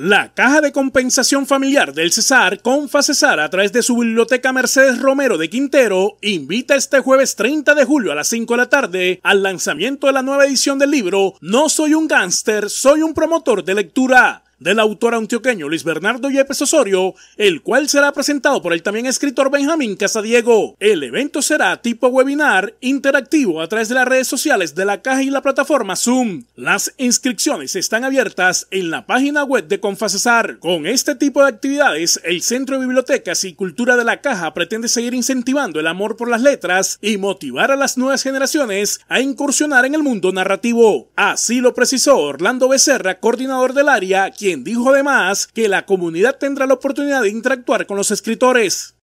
La Caja de Compensación Familiar del Cesar, Confa Cesar, a través de su biblioteca Mercedes Romero de Quintero, invita este jueves 30 de julio a las 5 de la tarde al lanzamiento de la nueva edición del libro No soy un Gánster, soy un promotor de lectura del autor antioqueño Luis Bernardo Yepes Osorio, el cual será presentado por el también escritor Benjamín Casadiego. El evento será tipo webinar interactivo a través de las redes sociales de la caja y la plataforma Zoom. Las inscripciones están abiertas en la página web de Confacesar. Con este tipo de actividades, el Centro de Bibliotecas y Cultura de la Caja pretende seguir incentivando el amor por las letras y motivar a las nuevas generaciones a incursionar en el mundo narrativo. Así lo precisó Orlando Becerra, coordinador del área, quien dijo además que la comunidad tendrá la oportunidad de interactuar con los escritores.